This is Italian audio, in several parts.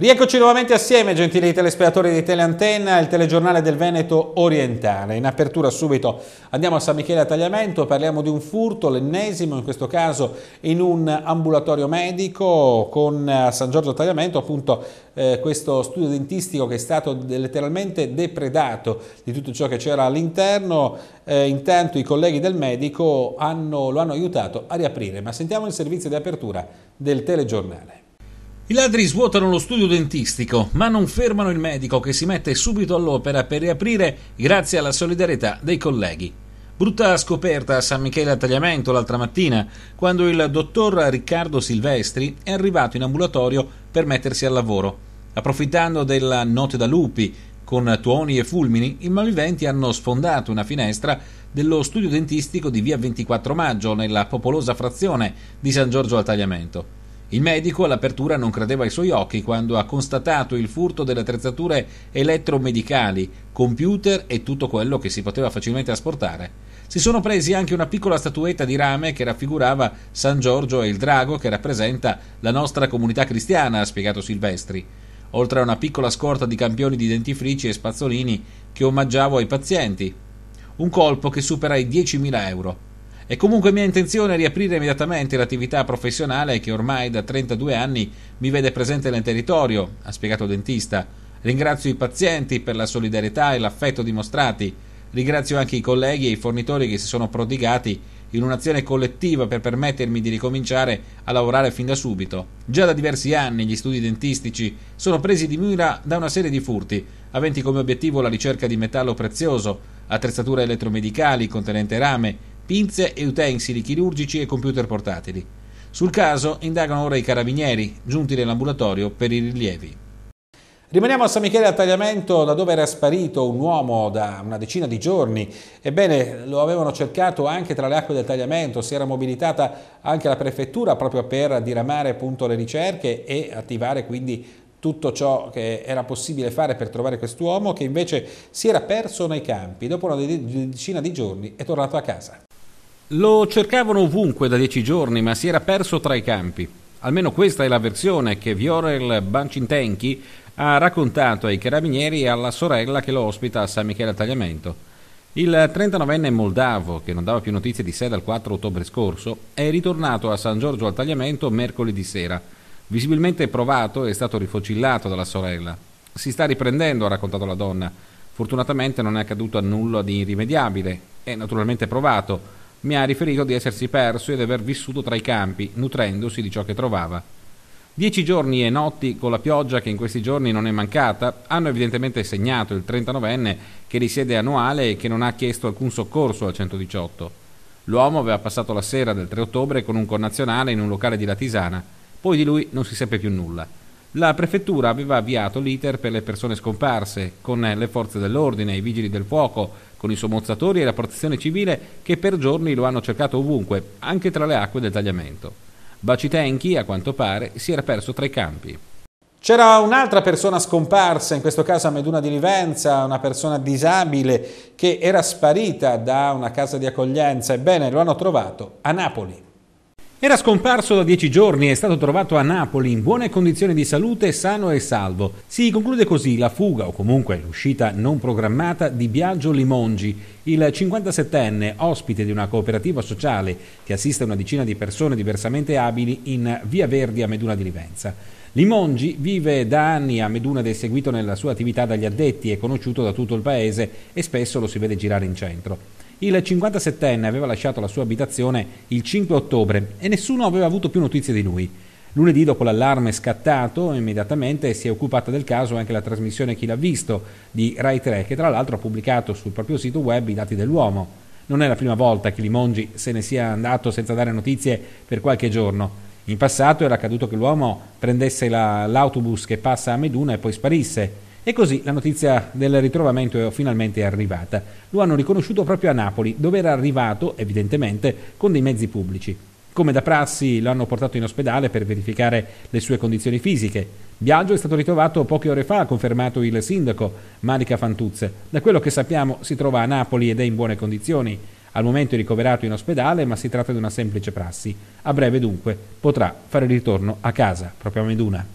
Rieccoci nuovamente assieme, gentili telespettatori di Teleantenna, il telegiornale del Veneto orientale. In apertura subito andiamo a San Michele a Tagliamento, parliamo di un furto, l'ennesimo in questo caso in un ambulatorio medico con eh, San Giorgio a Tagliamento, appunto eh, questo studio dentistico che è stato letteralmente depredato di tutto ciò che c'era all'interno. Eh, intanto i colleghi del medico hanno, lo hanno aiutato a riaprire, ma sentiamo il servizio di apertura del telegiornale. I ladri svuotano lo studio dentistico, ma non fermano il medico che si mette subito all'opera per riaprire grazie alla solidarietà dei colleghi. Brutta scoperta a San Michele a Tagliamento l'altra mattina, quando il dottor Riccardo Silvestri è arrivato in ambulatorio per mettersi al lavoro. Approfittando della notte da lupi, con tuoni e fulmini, i malviventi hanno sfondato una finestra dello studio dentistico di via 24 Maggio, nella popolosa frazione di San Giorgio al Tagliamento. Il medico all'apertura non credeva ai suoi occhi quando ha constatato il furto delle attrezzature elettromedicali, computer e tutto quello che si poteva facilmente asportare. Si sono presi anche una piccola statuetta di rame che raffigurava San Giorgio e il drago che rappresenta la nostra comunità cristiana, ha spiegato Silvestri oltre a una piccola scorta di campioni di dentifrici e spazzolini che omaggiavo ai pazienti. Un colpo che supera i 10.000 euro. È comunque mia intenzione riaprire immediatamente l'attività professionale che ormai da 32 anni mi vede presente nel territorio, ha spiegato il dentista. Ringrazio i pazienti per la solidarietà e l'affetto dimostrati. Ringrazio anche i colleghi e i fornitori che si sono prodigati in un'azione collettiva per permettermi di ricominciare a lavorare fin da subito. Già da diversi anni gli studi dentistici sono presi di mira da una serie di furti, aventi come obiettivo la ricerca di metallo prezioso, attrezzature elettromedicali contenente rame, pinze e utensili chirurgici e computer portatili. Sul caso indagano ora i carabinieri, giunti nell'ambulatorio per i rilievi. Rimaniamo a San Michele a Tagliamento, da dove era sparito un uomo da una decina di giorni. Ebbene, lo avevano cercato anche tra le acque del Tagliamento, si era mobilitata anche la prefettura proprio per diramare appunto, le ricerche e attivare quindi tutto ciò che era possibile fare per trovare quest'uomo che invece si era perso nei campi. Dopo una decina di giorni è tornato a casa. Lo cercavano ovunque da dieci giorni, ma si era perso tra i campi. Almeno questa è la versione che Viorel Bancintenchi ha raccontato ai carabinieri e alla sorella che lo ospita a San Michele a Tagliamento. Il 39enne moldavo, che non dava più notizie di sé dal 4 ottobre scorso, è ritornato a San Giorgio al Tagliamento mercoledì sera. Visibilmente provato, è stato rifocillato dalla sorella. Si sta riprendendo, ha raccontato la donna. Fortunatamente non è accaduto a nulla di irrimediabile. È naturalmente provato mi ha riferito di essersi perso e di aver vissuto tra i campi, nutrendosi di ciò che trovava. Dieci giorni e notti con la pioggia che in questi giorni non è mancata hanno evidentemente segnato il 39enne che risiede a Noale e che non ha chiesto alcun soccorso al 118. L'uomo aveva passato la sera del 3 ottobre con un connazionale in un locale di Latisana, poi di lui non si seppe più nulla. La prefettura aveva avviato l'iter per le persone scomparse, con le forze dell'ordine, i vigili del fuoco, con i sommozzatori e la protezione civile che per giorni lo hanno cercato ovunque, anche tra le acque del tagliamento. Bacitenchi, a quanto pare, si era perso tra i campi. C'era un'altra persona scomparsa, in questo caso a Meduna di Livenza, una persona disabile che era sparita da una casa di accoglienza. Ebbene, lo hanno trovato a Napoli. Era scomparso da dieci giorni e è stato trovato a Napoli in buone condizioni di salute, sano e salvo. Si conclude così la fuga o comunque l'uscita non programmata di Biagio Limongi, il 57enne ospite di una cooperativa sociale che assiste una decina di persone diversamente abili in Via Verdi a Meduna di Livenza. Limongi vive da anni a Meduna ed è seguito nella sua attività dagli addetti e conosciuto da tutto il paese e spesso lo si vede girare in centro. Il 57enne aveva lasciato la sua abitazione il 5 ottobre e nessuno aveva avuto più notizie di lui. Lunedì, dopo l'allarme scattato, immediatamente si è occupata del caso anche la trasmissione Chi l'ha visto di Rai 3, che tra l'altro ha pubblicato sul proprio sito web i dati dell'uomo. Non è la prima volta che Limongi se ne sia andato senza dare notizie per qualche giorno. In passato era accaduto che l'uomo prendesse la, l'autobus che passa a Meduna e poi sparisse. E così la notizia del ritrovamento è finalmente arrivata. Lo hanno riconosciuto proprio a Napoli, dove era arrivato, evidentemente, con dei mezzi pubblici. Come da prassi lo hanno portato in ospedale per verificare le sue condizioni fisiche. Biagio è stato ritrovato poche ore fa, ha confermato il sindaco Marica Fantuzze. Da quello che sappiamo si trova a Napoli ed è in buone condizioni. Al momento è ricoverato in ospedale, ma si tratta di una semplice prassi. A breve dunque potrà fare ritorno a casa, proprio a Meduna.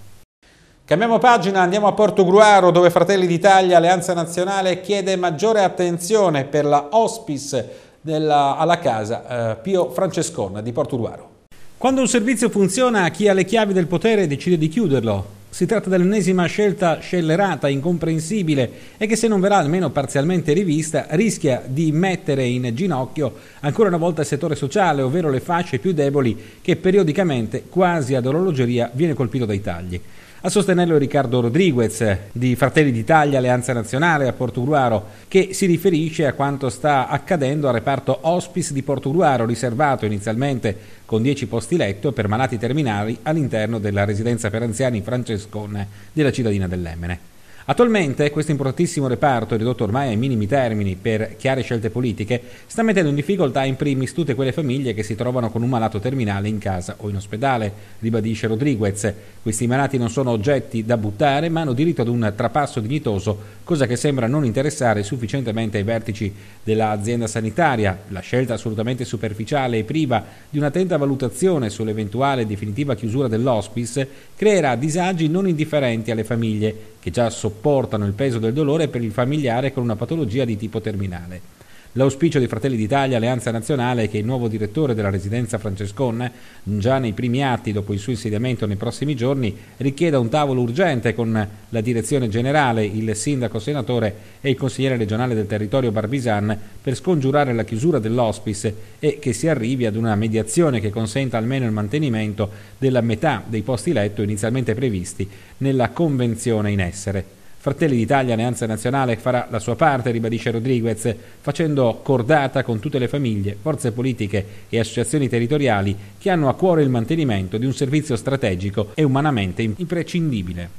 Cambiamo pagina, andiamo a Porto Gruaro dove Fratelli d'Italia, Alleanza Nazionale, chiede maggiore attenzione per la hospice della, alla casa eh, Pio Francescon di Porto Gruaro. Quando un servizio funziona, chi ha le chiavi del potere decide di chiuderlo. Si tratta dell'ennesima scelta scellerata, incomprensibile e che se non verrà almeno parzialmente rivista rischia di mettere in ginocchio ancora una volta il settore sociale, ovvero le fasce più deboli che periodicamente, quasi ad orologeria, viene colpito dai tagli. A sostenerlo Riccardo Rodriguez di Fratelli d'Italia Alleanza Nazionale a Portogruaro, che si riferisce a quanto sta accadendo al reparto hospice di Portogruaro, riservato inizialmente con 10 posti letto per malati terminali all'interno della residenza per anziani Francescone della cittadina dell'Emmene. Attualmente questo importantissimo reparto, ridotto ormai ai minimi termini per chiare scelte politiche, sta mettendo in difficoltà in primis tutte quelle famiglie che si trovano con un malato terminale in casa o in ospedale, ribadisce Rodriguez. Questi malati non sono oggetti da buttare, ma hanno diritto ad un trapasso dignitoso, cosa che sembra non interessare sufficientemente ai vertici dell'azienda sanitaria. La scelta assolutamente superficiale e priva di un'attenta valutazione sull'eventuale definitiva chiusura dell'hospice creerà disagi non indifferenti alle famiglie che già sopportano il peso del dolore per il familiare con una patologia di tipo terminale. L'auspicio dei Fratelli d'Italia Alleanza Nazionale è che il nuovo direttore della residenza Francescon, già nei primi atti dopo il suo insediamento nei prossimi giorni, richieda un tavolo urgente con la direzione generale, il sindaco senatore e il consigliere regionale del territorio Barbisan per scongiurare la chiusura dell'ospice e che si arrivi ad una mediazione che consenta almeno il mantenimento della metà dei posti letto inizialmente previsti nella convenzione in essere. Fratelli d'Italia, Alleanza Nazionale, farà la sua parte, ribadisce Rodriguez, facendo cordata con tutte le famiglie, forze politiche e associazioni territoriali che hanno a cuore il mantenimento di un servizio strategico e umanamente imprescindibile.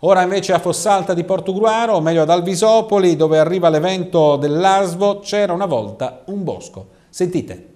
Ora invece a Fossalta di Portogruaro, o meglio ad Alvisopoli, dove arriva l'evento dell'ASVO, c'era una volta un bosco. Sentite.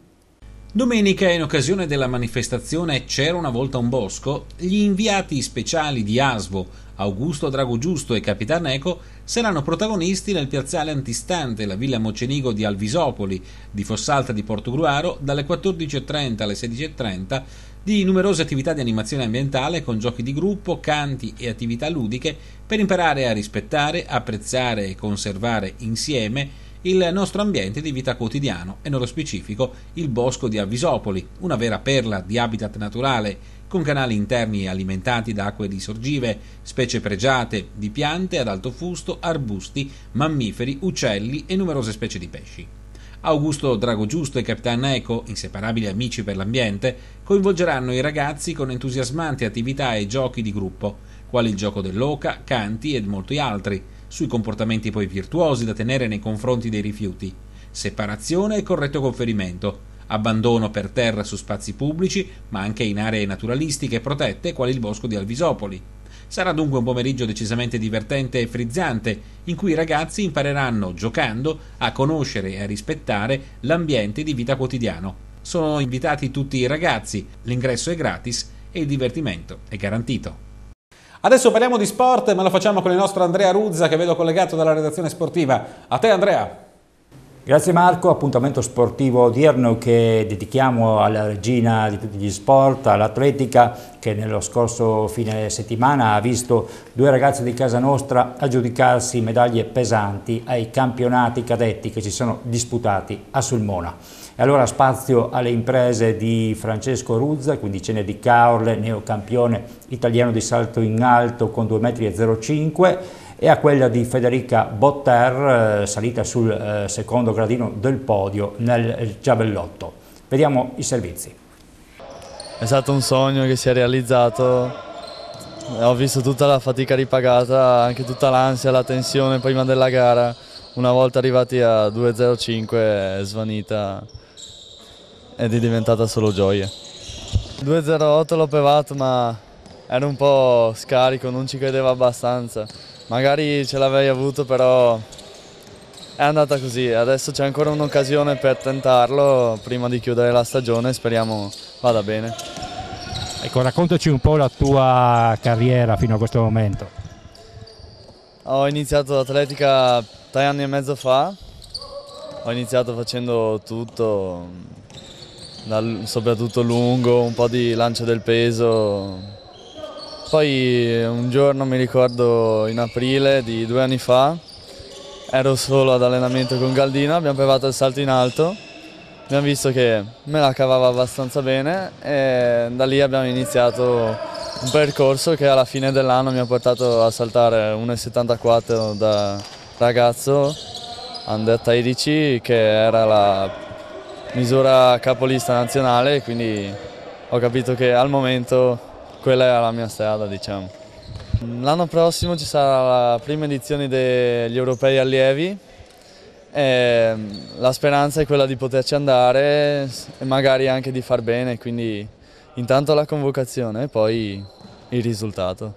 Domenica, in occasione della manifestazione C'era una volta un bosco, gli inviati speciali di Asvo, Augusto Drago Giusto e Capitan Eco saranno protagonisti nel piazzale antistante la Villa Mocenigo di Alvisopoli, di Fossalta di Portogruaro, dalle 14.30 alle 16.30, di numerose attività di animazione ambientale con giochi di gruppo, canti e attività ludiche per imparare a rispettare, apprezzare e conservare insieme il nostro ambiente di vita quotidiano e nello specifico il bosco di Avvisopoli, una vera perla di habitat naturale con canali interni alimentati da acque di sorgive, specie pregiate, di piante ad alto fusto, arbusti, mammiferi, uccelli e numerose specie di pesci. Augusto Dragogiusto e Capitan Eco, inseparabili amici per l'ambiente, coinvolgeranno i ragazzi con entusiasmanti attività e giochi di gruppo, quali il gioco dell'oca, canti ed molti altri sui comportamenti poi virtuosi da tenere nei confronti dei rifiuti, separazione e corretto conferimento, abbandono per terra su spazi pubblici, ma anche in aree naturalistiche protette quali il bosco di Alvisopoli. Sarà dunque un pomeriggio decisamente divertente e frizzante, in cui i ragazzi impareranno, giocando, a conoscere e a rispettare l'ambiente di vita quotidiano. Sono invitati tutti i ragazzi, l'ingresso è gratis e il divertimento è garantito. Adesso parliamo di sport, ma lo facciamo con il nostro Andrea Ruzza che vedo collegato dalla redazione sportiva. A te Andrea. Grazie Marco, appuntamento sportivo odierno che dedichiamo alla regina di tutti gli sport, all'atletica che nello scorso fine settimana ha visto due ragazze di casa nostra aggiudicarsi medaglie pesanti ai campionati cadetti che si sono disputati a Sulmona. E allora spazio alle imprese di Francesco Ruzza, quindicenne di Caorle, neocampione italiano di salto in alto con 2,05 m e a quella di Federica Botter, eh, salita sul eh, secondo gradino del podio nel eh, giavellotto. Vediamo i servizi. È stato un sogno che si è realizzato, ho visto tutta la fatica ripagata, anche tutta l'ansia, la tensione prima della gara. Una volta arrivati a 2.05 è svanita ed è diventata solo gioia. 2.08 l'ho pevato ma ero un po' scarico, non ci credevo abbastanza magari ce l'avrei avuto però è andata così, adesso c'è ancora un'occasione per tentarlo prima di chiudere la stagione, speriamo vada bene. Ecco, raccontaci un po' la tua carriera fino a questo momento. Ho iniziato l'atletica tre anni e mezzo fa, ho iniziato facendo tutto, soprattutto lungo, un po' di lancio del peso, poi un giorno mi ricordo in aprile di due anni fa, ero solo ad allenamento con Galdino, abbiamo provato il salto in alto, abbiamo visto che me la cavava abbastanza bene e da lì abbiamo iniziato un percorso che alla fine dell'anno mi ha portato a saltare 1,74 da ragazzo under 13 che era la misura capolista nazionale quindi ho capito che al momento quella era la mia strada diciamo. L'anno prossimo ci sarà la prima edizione degli europei allievi e mm, la speranza è quella di poterci andare e magari anche di far bene, quindi intanto la convocazione e poi il risultato.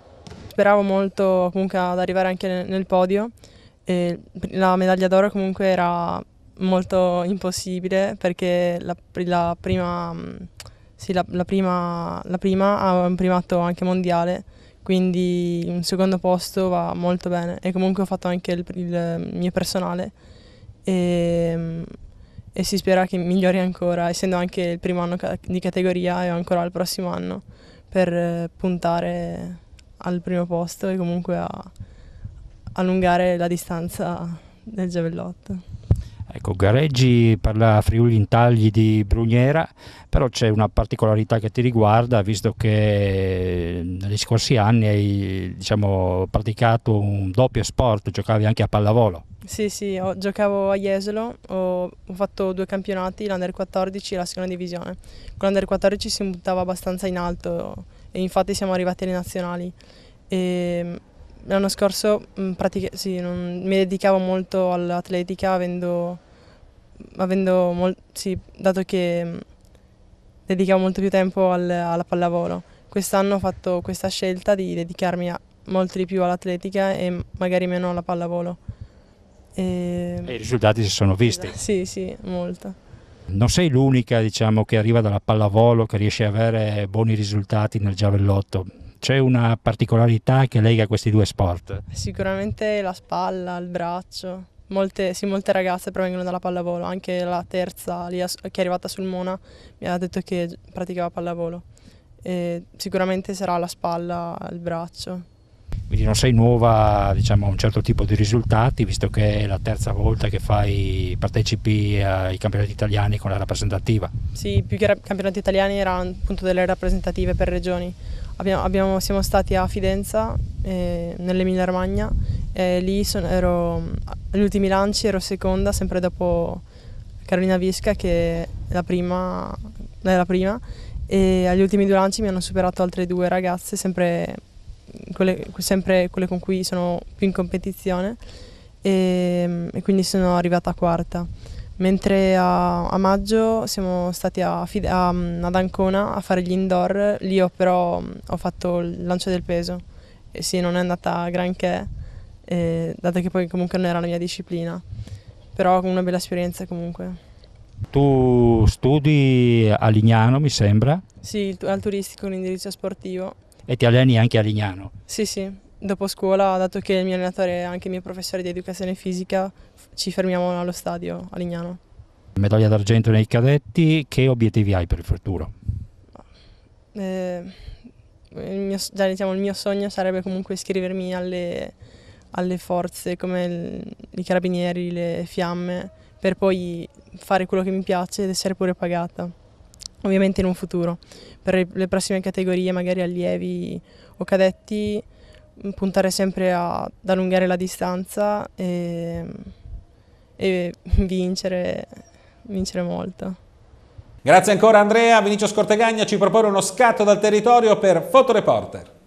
Speravo molto comunque ad arrivare anche nel podio e la medaglia d'oro comunque era molto impossibile perché la, la prima mm, sì, la, la, prima, la prima ha un primato anche mondiale, quindi un secondo posto va molto bene e comunque ho fatto anche il, il mio personale e, ehm, e, si spera che migliori ancora, essendo anche il primo anno di categoria e ancora il prossimo anno per eh, puntare al primo posto e comunque a allungare la distanza del giavellotto. Ecco, Gareggi parla Friuli Intagli di Brugnera, però c'è una particolarità che ti riguarda, visto che eh, negli scorsi anni hai diciamo, praticato un doppio sport, giocavi anche a pallavolo. Sì, sì, ho, giocavo a Jesolo, ho, ho, fatto due campionati, l'Under 14 e la seconda divisione. Con l'Under 14 si buttava abbastanza in alto e infatti siamo arrivati alle nazionali. E, ehm, L'anno scorso mh, mm, sì, non, mi dedicavo molto all'atletica avendo, avendo mol, sì, dato che mm, dedicavo molto più tempo al, alla pallavolo. Quest'anno ho fatto questa scelta di dedicarmi a, molto di più all'atletica e magari meno alla pallavolo. E... e, i risultati si sono visti. Sì, sì, molto. Non sei l'unica diciamo, che arriva dalla pallavolo che riesce ad avere buoni risultati nel giavellotto. C'è una particolarità che lega questi due sport? Sicuramente la spalla, il braccio. Molte, sì, molte ragazze provengono dalla pallavolo, anche la terza lì, che è arrivata sul Mona mi ha detto che praticava pallavolo. E sicuramente sarà la spalla, il braccio. Quindi non sei nuova diciamo, a un certo tipo di risultati, visto che è la terza volta che fai, partecipi ai campionati italiani con la rappresentativa. Sì, più che ra- campionati italiani erano appunto delle rappresentative per regioni. Abbiamo, abbiamo, siamo stati a Fidenza, eh, nell'Emilia Romagna, e lì son, ero, agli ultimi lanci ero seconda, sempre dopo Carolina Visca che è la prima, è la prima e agli ultimi due lanci mi hanno superato altre due ragazze, sempre quelle, sempre quelle con cui sono più in competizione e, ehm, e quindi sono arrivata a quarta. Mentre a, a maggio siamo stati a, a, mm, ad Ancona a fare gli indoor, lì ho però mm, ho fatto il lancio del peso e sì, non è andata granché, eh, dato che poi comunque non era la mia disciplina, però una bella esperienza comunque. Tu studi a Lignano, mi sembra? Sì, al turistico, un indirizzo sportivo e ti alleni anche a Lignano. Sì, sì, dopo scuola, dato che il mio allenatore è anche il mio professore di educazione fisica, ci fermiamo allo stadio a Lignano. Medaglia d'argento nei cadetti, che obiettivi hai per il futuro? Eh, il, mio, già, diciamo, il mio sogno sarebbe comunque iscrivermi alle, alle forze come il, i carabinieri, le fiamme, per poi fare quello che mi piace ed essere pure pagata ovviamente in un futuro, per le prossime categorie, magari allievi o cadetti, mm, puntare sempre ad allungare la distanza e, e vincere, vincere molto. Grazie ancora Andrea, Vinicio Scortegagna ci propone uno scatto dal territorio per Fotoreporter.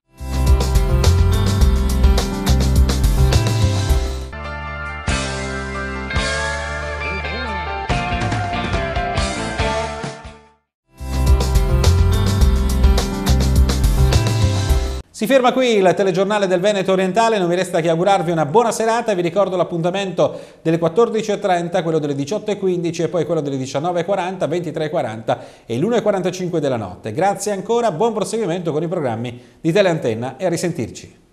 Si ferma qui il telegiornale del Veneto Orientale, non mi resta che augurarvi una buona serata, vi ricordo l'appuntamento delle 14.30, quello delle 18.15 e poi quello delle 19.40, 23.40 e l'1.45 della notte. Grazie ancora, buon proseguimento con i programmi di Teleantenna e a risentirci.